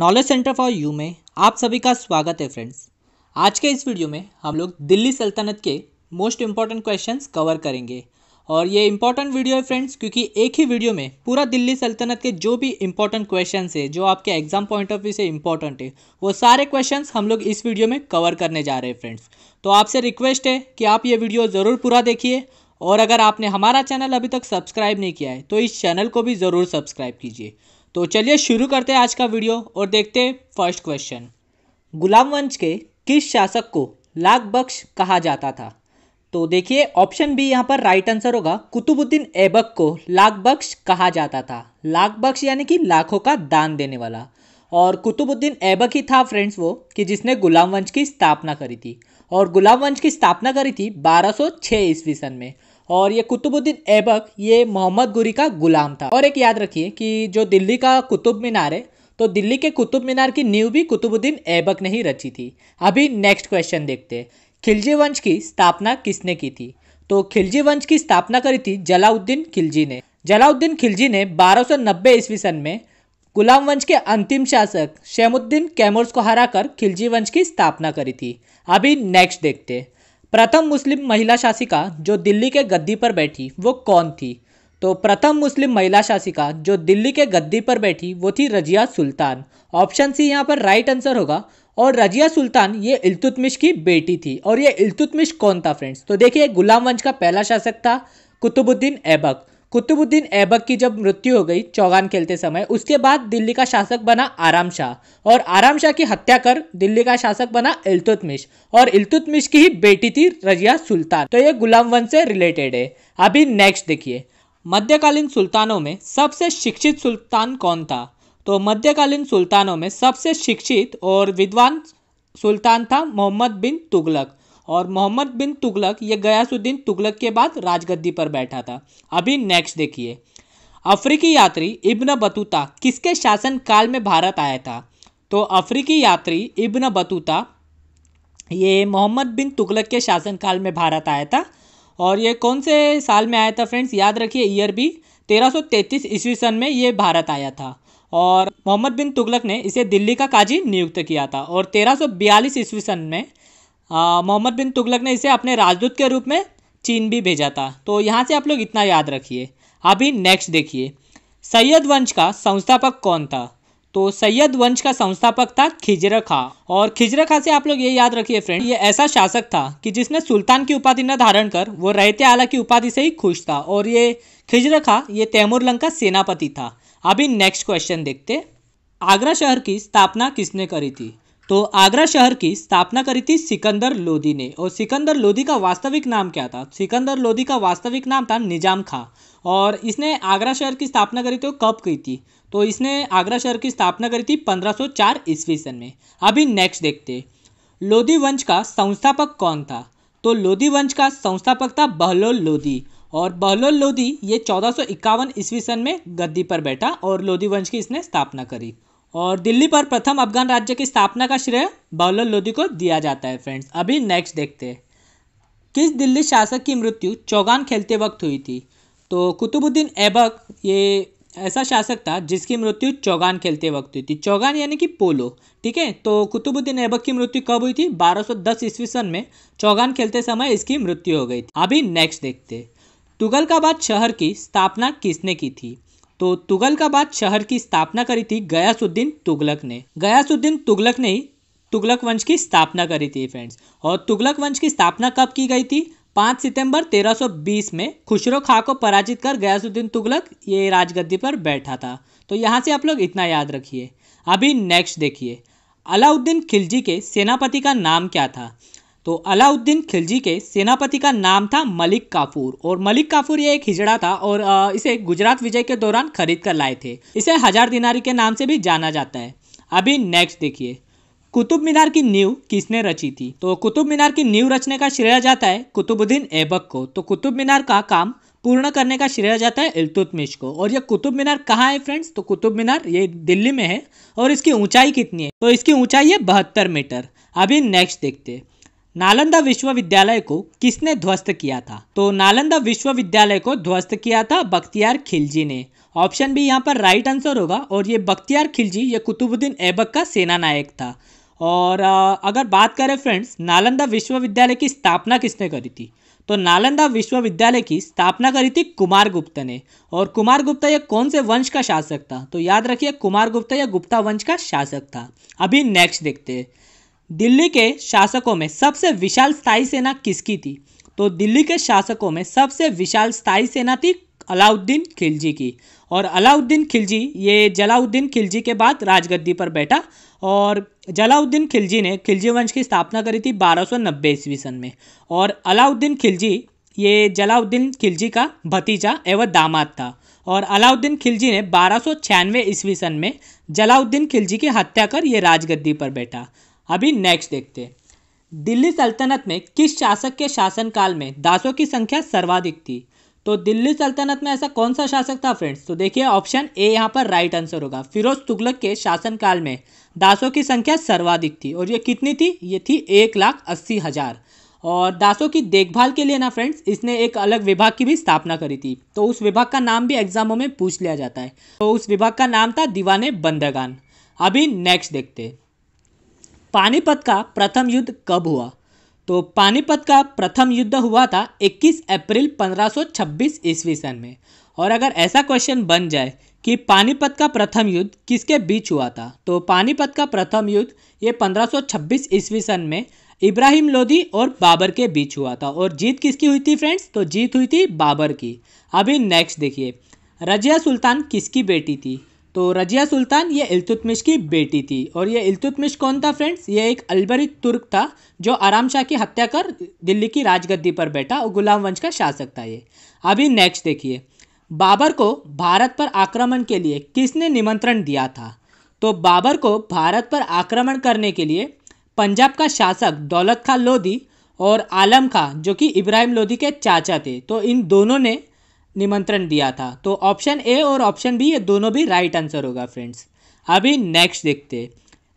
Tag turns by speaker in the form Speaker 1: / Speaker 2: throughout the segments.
Speaker 1: knowledge centre for you में आप सभी का स्वागत है फ्रेंड्स आज के इस वीडियो में हम लोग दिल्ली सल्तनत के मोस्ट इम्पॉर्टेंट क्वेश्चंस कवर करेंगे और ये इम्पॉर्टेंट वीडियो है फ्रेंड्स क्योंकि एक ही वीडियो में पूरा दिल्ली सल्तनत के जो भी इम्पॉर्टेंट क्वेश्चन है जो आपके एग्जाम पॉइंट ऑफ व्यू से इम्पॉर्टेंट है वो सारे क्वेश्चन हम लोग इस वीडियो में कवर करने जा रहे हैं फ्रेंड्स तो आपसे रिक्वेस्ट है कि आप ये वीडियो ज़रूर पूरा देखिए और अगर आपने हमारा चैनल अभी तक सब्सक्राइब नहीं किया है तो इस चैनल को भी ज़रूर सब्सक्राइब कीजिए तो चलिए शुरू करते हैं आज का वीडियो और देखते हैं फर्स्ट क्वेश्चन गुलाम वंश के किस शासक को लाख बख्श कहा जाता था तो देखिए ऑप्शन बी यहाँ पर राइट आंसर होगा कुतुबुद्दीन ऐबक को लाख बख्श कहा जाता था लाख बख्श यानी कि लाखों का दान देने वाला और कुतुबुद्दीन ऐबक ही था फ्रेंड्स वो कि जिसने गुलाम वंश की स्थापना करी थी और गुलाम वंश की स्थापना करी थी 1206 ईस्वी सन में और ये कुतुबुद्दीन ऐबक ये मोहम्मद गुरी का गुलाम था और एक याद रखिए कि जो दिल्ली का कुतुब मीनार है तो दिल्ली के कुतुब मीनार की नींव भी कुतुबुद्दीन ऐबक ने ही रची थी अभी नेक्स्ट क्वेश्चन देखते हैं खिलजी वंश की स्थापना किसने की थी तो खिलजी वंश की स्थापना करी थी जलाउद्दीन खिलजी ने जलाउद्दीन खिलजी ने 1290 ईस्वी सन में गुलाम वंश के अंतिम शासक शेमुद्दीन कैमोर्स को हराकर खिलजी वंश की स्थापना करी थी अभी नेक्स्ट देखते हैं प्रथम मुस्लिम महिला शासिका जो दिल्ली के गद्दी पर बैठी वो कौन थी तो प्रथम मुस्लिम महिला शासिका जो दिल्ली के गद्दी पर बैठी वो थी रजिया सुल्तान ऑप्शन सी यहाँ पर राइट आंसर होगा और रजिया सुल्तान ये इल्तुतमिश की बेटी थी और ये इल्तुतमिश कौन था फ्रेंड्स तो देखिए गुलाम वंश का पहला शासक था कुतुबुद्दीन ऐबक कुतुबुद्दीन ऐबक की जब मृत्यु हो गई चौगान खेलते समय उसके बाद दिल्ली का शासक बना आराम शाह और आराम शाह की हत्या कर दिल्ली का शासक बना इलतुतमिश और इलतुतमिश की ही बेटी थी रजिया सुल्तान तो ये गुलाम वंश से रिलेटेड है अभी नेक्स्ट देखिए मध्यकालीन सुल्तानों में सबसे शिक्षित सुल्तान कौन था तो मध्यकालीन सुल्तानों में सबसे शिक्षित और विद्वान सुल्तान था मोहम्मद बिन तुगलक और मोहम्मद बिन तुगलक ये गयासुद्दीन तुगलक के बाद राजगद्दी पर बैठा था अभी नेक्स्ट देखिए अफ्रीकी यात्री इब्न बतूता किसके शासन काल में भारत आया था तो अफ्रीकी यात्री इब्न बतूता ये मोहम्मद बिन तुगलक के शासन काल में भारत आया था और ये कौन से साल में आया था फ्रेंड्स याद रखिए ईयर भी 1333 ईस्वी सन में ये भारत आया था और मोहम्मद बिन तुगलक ने इसे दिल्ली का काजी नियुक्त किया था और 1342 ईस्वी सन में मोहम्मद बिन तुगलक ने इसे अपने राजदूत के रूप में चीन भी भेजा था तो यहाँ से आप लोग इतना याद रखिए अभी नेक्स्ट देखिए सैयद वंश का संस्थापक कौन था तो सैयद वंश का संस्थापक था खिजर खां और खिजर खां से आप लोग ये याद रखिए फ्रेंड ये ऐसा शासक था कि जिसने सुल्तान की उपाधि न धारण कर वो रहते आला की उपाधि से ही खुश था और ये खिजर खां ये तैमूर लंग का सेनापति था अभी नेक्स्ट क्वेश्चन देखते आगरा शहर की स्थापना किसने करी थी तो आगरा शहर की स्थापना करी थी सिकंदर लोदी ने और सिकंदर लोदी का वास्तविक नाम क्या था सिकंदर लोदी का वास्तविक नाम था निजाम खां और इसने आगरा शहर की स्थापना करी थी तो कब की थी तो इसने आगरा शहर की स्थापना करी थी 1504 ईस्वी सन में अभी नेक्स्ट देखते लोधी वंश का संस्थापक कौन था तो लोधी वंश का संस्थापक था बहलोल लोधी और बहलोल लोधी ये चौदह ईस्वी सन में गद्दी पर बैठा और लोधी वंश की इसने स्थापना करी और दिल्ली पर प्रथम अफगान राज्य की स्थापना का श्रेय बाउलर लोधी को दिया जाता है फ्रेंड्स अभी नेक्स्ट देखते हैं किस दिल्ली शासक की मृत्यु चौगान खेलते वक्त हुई थी तो कुतुबुद्दीन ऐबक ये ऐसा शासक था जिसकी मृत्यु चौगान खेलते वक्त हुई थी चौगान यानी कि पोलो ठीक है तो कुतुबुद्दीन ऐबक की मृत्यु कब हुई थी 1210 ईस्वी सन में चौगान खेलते समय इसकी मृत्यु हो गई थी अभी नेक्स्ट देखते तुगलकाबाद शहर की स्थापना किसने की थी तो बाद शहर की स्थापना करी थी गयासुद्दीन तुगलक ने गयासुद्दीन तुगलक ने ही तुगलक वंश की स्थापना करी थी फ्रेंड्स और तुगलक वंश की स्थापना कब की गई थी पाँच सितंबर 1320 में खुशरो खां को पराजित कर गयासुद्दीन तुगलक ये राजगद्दी पर बैठा था तो यहाँ से आप लोग इतना याद रखिए अभी नेक्स्ट देखिए अलाउद्दीन खिलजी के सेनापति का नाम क्या था तो अलाउद्दीन खिलजी के सेनापति का नाम था मलिक काफूर और मलिक काफूर ये एक हिजड़ा था और इसे गुजरात विजय के दौरान खरीद कर लाए थे इसे हजार दिनारी के नाम से भी जाना जाता है अभी नेक्स्ट देखिए कुतुब मीनार की नींव किसने रची थी तो कुतुब मीनार की नींव रचने का श्रेय जाता है कुतुबुद्दीन ऐबक को तो कुतुब मीनार का काम पूर्ण करने का श्रेय जाता है इल्तुतमिश को और यह कुतुब मीनार कहाँ है फ्रेंड्स तो कुतुब मीनार ये दिल्ली में है और इसकी ऊंचाई कितनी है तो इसकी ऊंचाई है बहत्तर मीटर अभी नेक्स्ट देखते हैं नालंदा विश्वविद्यालय को किसने ध्वस्त किया था तो नालंदा विश्वविद्यालय को ध्वस्त किया था बख्तियार खिलजी ने ऑप्शन भी यहाँ पर राइट आंसर होगा और ये बख्तियार खिलजी ये कुतुबुद्दीन ऐबक का सेना नायक था और अगर बात करें फ्रेंड्स नालंदा विश्वविद्यालय की स्थापना किसने करी थी तो नालंदा विश्वविद्यालय की स्थापना करी थी कुमार गुप्ता ने और कुमार गुप्ता यह कौन से वंश का शासक था तो याद रखिए कुमार गुप्ता यह गुप्ता वंश का शासक था अभी नेक्स्ट देखते हैं दिल्ली के शासकों में सबसे विशाल स्थायी सेना किसकी थी तो दिल्ली के शासकों में सबसे विशाल स्थायी सेना थी अलाउद्दीन खिलजी की और अलाउद्दीन खिलजी ये जलाउद्दीन खिलजी के बाद राजगद्दी पर बैठा और जलाउद्दीन खिलजी ने खिलजी वंश की स्थापना करी थी बारह सौ नब्बे ईस्वी सन में और अलाउद्दीन खिलजी ये जलाउद्दीन खिलजी का भतीजा एवं दामाद था और अलाउद्दीन खिलजी ने बारह सौ छियानवे ईस्वी सन में जलाउद्दीन खिलजी की हत्या कर ये राजगद्दी पर बैठा अभी नेक्स्ट देखते दिल्ली सल्तनत में किस शासक के शासनकाल में दासों की संख्या सर्वाधिक थी तो दिल्ली सल्तनत में ऐसा कौन सा शासक था फ्रेंड्स तो देखिए ऑप्शन ए यहाँ पर राइट आंसर होगा फिरोज तुगलक के शासनकाल में दासों की संख्या सर्वाधिक थी और ये कितनी थी ये थी एक लाख अस्सी हज़ार और दासों की देखभाल के लिए ना फ्रेंड्स इसने एक अलग विभाग की भी स्थापना करी थी तो उस विभाग का नाम भी एग्जामों में पूछ लिया जाता है तो उस विभाग का नाम था दीवाने बंदगान अभी नेक्स्ट देखते हैं पानीपत का प्रथम युद्ध कब हुआ तो पानीपत का प्रथम युद्ध हुआ था 21 अप्रैल 1526 ईस्वी सन में और अगर ऐसा क्वेश्चन बन जाए कि पानीपत का प्रथम युद्ध किसके बीच हुआ था तो पानीपत का प्रथम युद्ध ये 1526 ईस्वी सन में इब्राहिम लोधी और बाबर के बीच हुआ था और जीत किसकी हुई थी फ्रेंड्स तो जीत हुई थी बाबर की अभी नेक्स्ट देखिए रजिया सुल्तान किसकी बेटी थी तो रजिया सुल्तान ये इल्तुतमिश की बेटी थी और ये इल्तुतमिश कौन था फ्रेंड्स ये एक अलबरी तुर्क था जो आराम शाह की हत्या कर दिल्ली की राजगद्दी पर बैठा और गुलाम वंश का शासक था ये अभी नेक्स्ट देखिए बाबर को भारत पर आक्रमण के लिए किसने निमंत्रण दिया था तो बाबर को भारत पर आक्रमण करने के लिए पंजाब का शासक दौलत खां लोधी और आलम खां जो कि इब्राहिम लोधी के चाचा थे तो इन दोनों ने निमंत्रण दिया था तो ऑप्शन ए और ऑप्शन बी ये दोनों भी राइट आंसर होगा फ्रेंड्स अभी नेक्स्ट देखते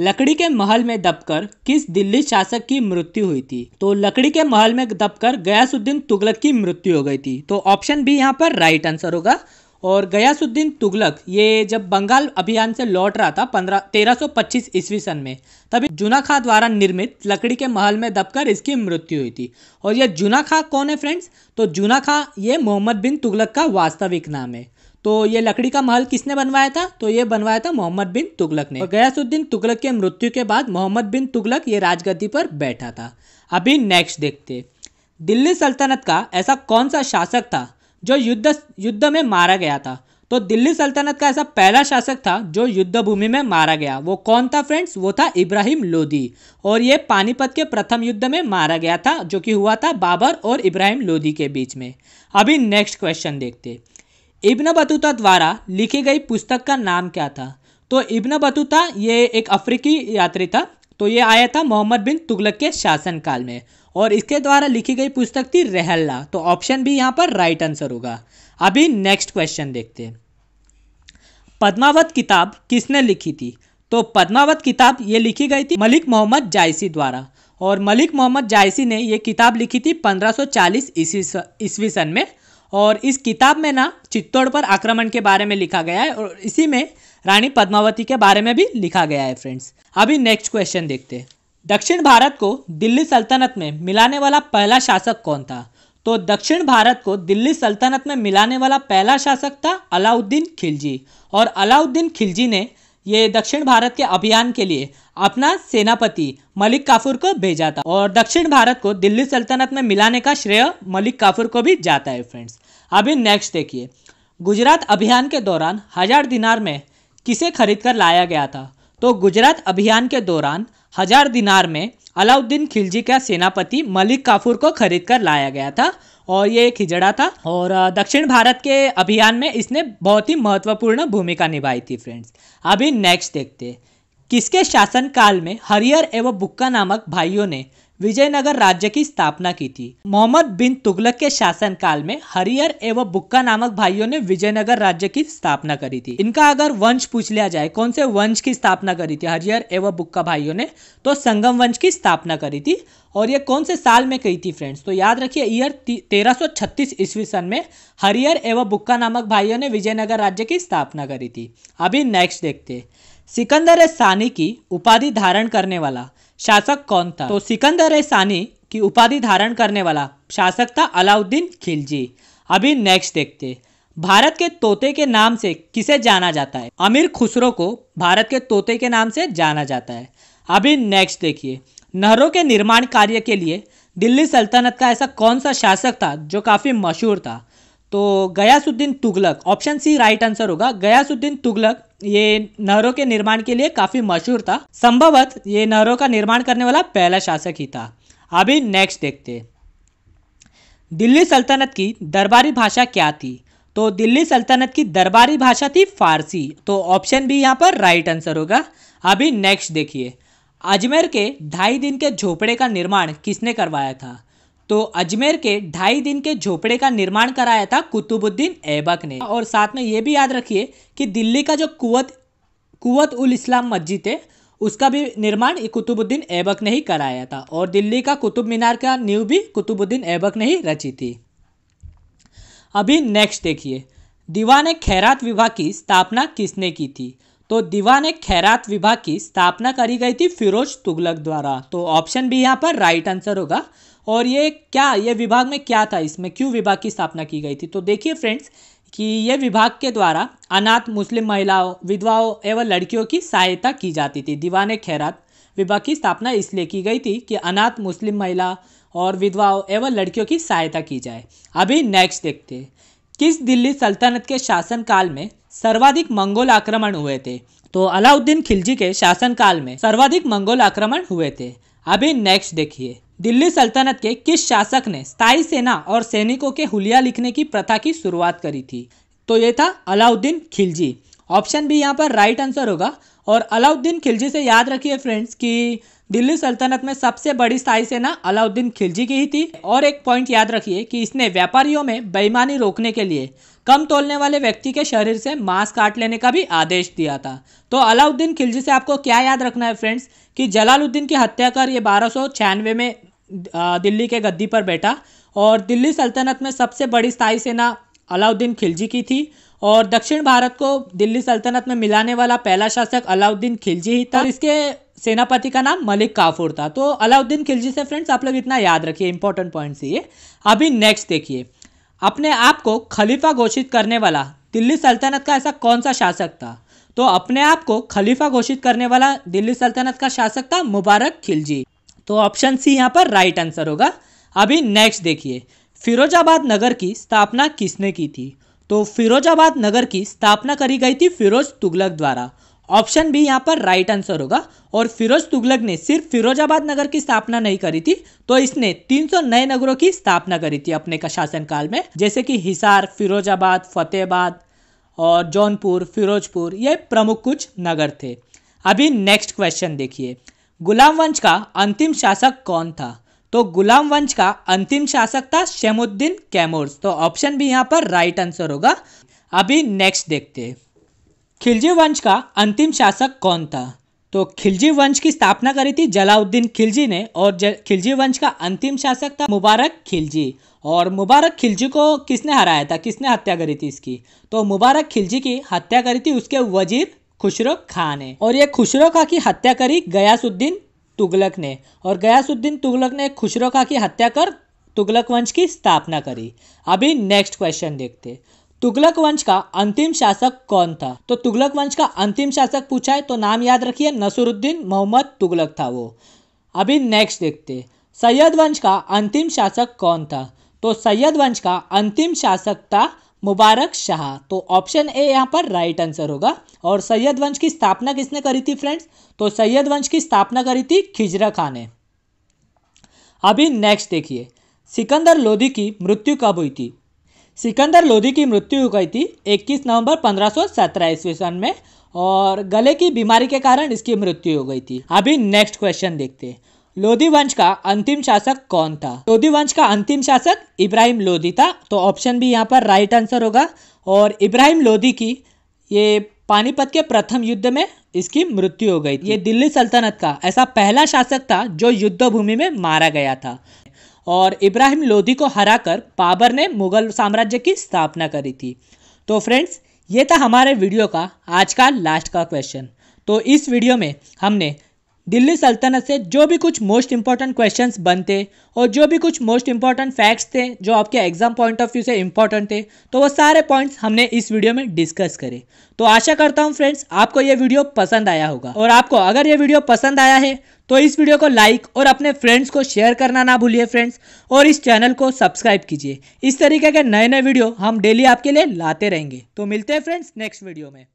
Speaker 1: लकड़ी के महल में दबकर किस दिल्ली शासक की मृत्यु हुई थी तो लकड़ी के महल में दबकर गयासुद्दीन तुगलक की मृत्यु हो गई थी तो ऑप्शन बी यहाँ पर राइट आंसर होगा और गयासुद्दीन तुगलक ये जब बंगाल अभियान से लौट रहा था पंद्रह तेरह सौ पच्चीस ईस्वी सन में तभी जूना खां द्वारा निर्मित लकड़ी के महल में दबकर इसकी मृत्यु हुई थी और यह जूना खां कौन है फ्रेंड्स तो जूना खां ये मोहम्मद बिन तुगलक का वास्तविक नाम है तो ये लकड़ी का महल किसने बनवाया था तो ये बनवाया था मोहम्मद बिन तुगलक ने और गयासुद्दीन तुगलक के मृत्यु के बाद मोहम्मद बिन तुगलक ये राजगद्दी पर बैठा था अभी नेक्स्ट देखते दिल्ली सल्तनत का ऐसा कौन सा शासक था जो युद्ध युद्ध में मारा गया था तो दिल्ली सल्तनत का ऐसा पहला शासक था जो युद्ध भूमि में मारा गया वो कौन था फ्रेंड्स वो था इब्राहिम लोधी और ये पानीपत के प्रथम युद्ध में मारा गया था जो कि हुआ था बाबर और इब्राहिम लोधी के बीच में अभी नेक्स्ट क्वेश्चन देखते इब्न बतूता द्वारा लिखी गई पुस्तक का नाम क्या था तो इब्न बतूता ये एक अफ्रीकी यात्री था तो ये आया था मोहम्मद बिन तुगलक के शासनकाल में और इसके द्वारा लिखी गई पुस्तक थी रहल्ला तो ऑप्शन भी यहाँ पर राइट आंसर होगा अभी नेक्स्ट क्वेश्चन देखते हैं पद्मावत किताब किसने लिखी थी तो पद्मावत किताब ये लिखी गई थी मलिक मोहम्मद जायसी द्वारा और मलिक मोहम्मद जायसी ने ये किताब लिखी थी 1540 ईस्वी सन में और इस किताब में ना चित्तौड़ पर आक्रमण के बारे में लिखा गया है और इसी में रानी पद्मावती के बारे में भी लिखा गया है फ्रेंड्स अभी नेक्स्ट क्वेश्चन देखते हैं दक्षिण भारत को दिल्ली सल्तनत में मिलाने वाला पहला शासक कौन था तो दक्षिण भारत को दिल्ली सल्तनत में मिलाने वाला पहला शासक था अलाउद्दीन खिलजी और अलाउद्दीन खिलजी ने ये दक्षिण भारत के अभियान के लिए अपना सेनापति मलिक काफूर को भेजा था और दक्षिण भारत को दिल्ली सल्तनत में मिलाने का श्रेय मलिक काफूर को भी जाता है फ्रेंड्स अभी नेक्स्ट देखिए गुजरात अभियान के दौरान हजार दिनार में किसे खरीद कर लाया गया था तो गुजरात अभियान के दौरान हजार दिनार में अलाउद्दीन खिलजी का सेनापति मलिक काफूर को खरीद कर लाया गया था और ये एक हिजड़ा था और दक्षिण भारत के अभियान में इसने बहुत ही महत्वपूर्ण भूमिका निभाई थी फ्रेंड्स अभी नेक्स्ट देखते किसके शासनकाल में हरियर एवं बुक्का नामक भाइयों ने विजयनगर राज्य की स्थापना की थी मोहम्मद बिन तुगलक के शासन काल में हरियर एवं बुक्का नामक भाइयों ने विजयनगर राज्य की स्थापना करी थी इनका अगर वंश पूछ लिया जाए कौन से वंश की स्थापना करी थी हरियर एवं बुक्का भाइयों ने तो संगम वंश की स्थापना करी थी और ये कौन से साल में कही थी फ्रेंड्स तो याद रखिए ईयर छत्तीस ईस्वी सन में हरियर एवं बुक्का नामक भाइयों ने विजयनगर राज्य की स्थापना करी थी अभी नेक्स्ट देखते सिकंदर ए सानी की उपाधि धारण करने वाला शासक कौन था तो सिकंदर सानी की उपाधि धारण करने वाला शासक था अलाउद्दीन खिलजी अभी नेक्स्ट देखते भारत के तोते के नाम से किसे जाना जाता है अमीर खुसरो को भारत के तोते के नाम से जाना जाता है अभी नेक्स्ट देखिए नहरों के निर्माण कार्य के लिए दिल्ली सल्तनत का ऐसा कौन सा शासक था जो काफ़ी मशहूर था तो Ghiyasuddin Tughlaq option C right answer होगा गयासुद्दीन तुगलक ये नहरों के निर्माण के लिए काफ़ी मशहूर था संभवत ये नहरों का निर्माण करने वाला पहला शासक ही था अभी नेक्स्ट देखते दिल्ली सल्तनत की दरबारी भाषा क्या थी तो दिल्ली सल्तनत की दरबारी भाषा थी फारसी तो ऑप्शन भी यहाँ पर राइट आंसर होगा अभी नेक्स्ट देखिए अजमेर के ढाई दिन के झोपड़े का निर्माण किसने करवाया था तो अजमेर के ढाई दिन के झोपड़े का निर्माण कराया था कुतुबुद्दीन ऐबक ने और साथ में ये भी याद रखिए कि दिल्ली का जो कुवत कुवत उल इस्लाम मस्जिद है उसका भी निर्माण कुतुबुद्दीन ऐबक ने ही कराया था और दिल्ली का कुतुब मीनार का नींव भी कुतुबुद्दीन ऐबक ने ही रची थी अभी नेक्स्ट देखिए दीवान खैरात विभाग की स्थापना किसने की थी तो दीवान खैरात विभाग की स्थापना करी गई थी फिरोज तुगलक द्वारा तो ऑप्शन भी यहाँ पर राइट आंसर होगा और ये क्या ये विभाग में क्या था इसमें क्यों विभाग की स्थापना की गई थी तो देखिए फ्रेंड्स कि ये विभाग के द्वारा अनाथ मुस्लिम महिलाओं विधवाओं एवं लड़कियों की सहायता की जाती थी दीवान खैरात विभाग की स्थापना इसलिए की गई थी कि अनाथ मुस्लिम महिला और विधवाओं एवं लड़कियों की सहायता की जाए अभी नेक्स्ट देखते हैं किस दिल्ली सल्तनत के शासनकाल में सर्वाधिक मंगोल आक्रमण हुए थे तो अलाउद्दीन खिलजी के शासनकाल में सर्वाधिक मंगोल आक्रमण हुए थे अभी नेक्स्ट देखिए दिल्ली सल्तनत के किस शासक ने स्थायी सेना और सैनिकों के हुलिया लिखने की प्रथा की शुरुआत करी थी तो ये था अलाउद्दीन खिलजी ऑप्शन भी यहाँ पर राइट आंसर होगा और अलाउद्दीन खिलजी से याद रखिए फ्रेंड्स कि दिल्ली सल्तनत में सबसे बड़ी स्थायी सेना अलाउद्दीन खिलजी की ही थी और एक पॉइंट याद रखिए कि इसने व्यापारियों में बेईमानी रोकने के लिए कम तोलने वाले व्यक्ति के शरीर से मांस काट लेने का भी आदेश दिया था तो अलाउद्दीन खिलजी से आपको क्या याद रखना है फ्रेंड्स कि जलालुद्दीन की हत्या कर ये बारह में दिल्ली के गद्दी पर बैठा और दिल्ली सल्तनत में सबसे बड़ी स्थायी सेना अलाउद्दीन खिलजी की थी और दक्षिण भारत को दिल्ली सल्तनत में मिलाने वाला पहला शासक अलाउद्दीन खिलजी ही था इसके सेनापति का नाम मलिक काफूर था तो अलाउद्दीन खिलजी से फ्रेंड्स आप लोग इतना याद रखिए इंपॉर्टेंट पॉइंट ये अभी नेक्स्ट देखिए अपने आप को खलीफा घोषित करने वाला दिल्ली सल्तनत का ऐसा कौन सा शासक था तो अपने आप को खलीफा घोषित करने वाला दिल्ली सल्तनत का शासक था मुबारक खिलजी तो ऑप्शन सी यहाँ पर राइट आंसर होगा अभी नेक्स्ट देखिए फिरोजाबाद नगर की स्थापना किसने की थी तो फिरोजाबाद नगर की स्थापना करी गई थी फिरोज तुगलक द्वारा ऑप्शन बी यहाँ पर राइट आंसर होगा और फिरोज तुगलक ने सिर्फ फिरोजाबाद नगर की स्थापना नहीं करी थी तो इसने 300 नए नगरों की स्थापना करी थी अपने का काल में जैसे कि हिसार फिरोजाबाद फतेहबाद और जौनपुर फिरोजपुर ये प्रमुख कुछ नगर थे अभी नेक्स्ट क्वेश्चन देखिए गुलाम वंश का अंतिम शासक कौन था तो गुलाम वंश का अंतिम शासक था शेमुद्दीन कैमोर्स तो ऑप्शन भी यहाँ पर राइट आंसर होगा अभी नेक्स्ट देखते हैं खिलजी वंश का अंतिम शासक कौन था तो खिलजी वंश की स्थापना करी थी जलाउद्दीन खिलजी ने और खिलजी वंश का अंतिम शासक था मुबारक खिलजी और मुबारक खिलजी को किसने हराया था किसने हत्या करी थी इसकी तो मुबारक खिलजी की हत्या करी थी उसके वजीर खुशरो खां ने और ये खुशरो खां की हत्या करी गयासुद्दीन तुगलक ने और गयासुद्दीन तुगलक ने खुशरो खां की हत्या कर तुगलक वंश की स्थापना करी अभी नेक्स्ट क्वेश्चन देखते तुगलक वंश का अंतिम शासक कौन था तो तुगलक वंश का अंतिम शासक पूछा है तो नाम याद रखिए नसरुद्दीन मोहम्मद तुगलक था वो अभी नेक्स्ट देखते सैयद वंश का अंतिम शासक कौन था तो सैयद वंश का अंतिम शासक था मुबारक शाह तो ऑप्शन ए यहाँ पर राइट आंसर होगा और सैयद वंश की स्थापना किसने करी थी फ्रेंड्स तो सैयद वंश की स्थापना करी थी खिजरा खान ने अभी नेक्स्ट देखिए सिकंदर लोधी की मृत्यु कब हुई थी सिकंदर लोधी की मृत्यु हो गई थी 21 नवंबर पंद्रह ईस्वी सन में और गले की बीमारी के कारण इसकी मृत्यु हो गई थी अभी नेक्स्ट क्वेश्चन देखते हैं लोधी वंश का अंतिम शासक कौन था लोधी वंश का अंतिम शासक इब्राहिम लोधी था तो ऑप्शन भी यहाँ पर राइट आंसर होगा और इब्राहिम लोधी की ये पानीपत के प्रथम युद्ध में इसकी मृत्यु हो गई थी ये दिल्ली सल्तनत का ऐसा पहला शासक था जो युद्ध भूमि में मारा गया था और इब्राहिम लोधी को हराकर बाबर ने मुगल साम्राज्य की स्थापना करी थी तो फ्रेंड्स ये था हमारे वीडियो का आज का लास्ट का क्वेश्चन तो इस वीडियो में हमने दिल्ली सल्तनत से जो भी कुछ मोस्ट इंपॉर्टेंट क्वेश्चंस बनते और जो भी कुछ मोस्ट इंपॉर्टेंट फैक्ट्स थे जो आपके एग्जाम पॉइंट ऑफ व्यू से इंपॉर्टेंट थे तो वो सारे पॉइंट्स हमने इस वीडियो में डिस्कस करे तो आशा करता हूँ फ्रेंड्स आपको ये वीडियो पसंद आया होगा और आपको अगर ये वीडियो पसंद आया है तो इस वीडियो को लाइक और अपने फ्रेंड्स को शेयर करना ना भूलिए फ्रेंड्स और इस चैनल को सब्सक्राइब कीजिए इस तरीके के नए नए वीडियो हम डेली आपके लिए लाते रहेंगे तो मिलते हैं फ्रेंड्स नेक्स्ट वीडियो में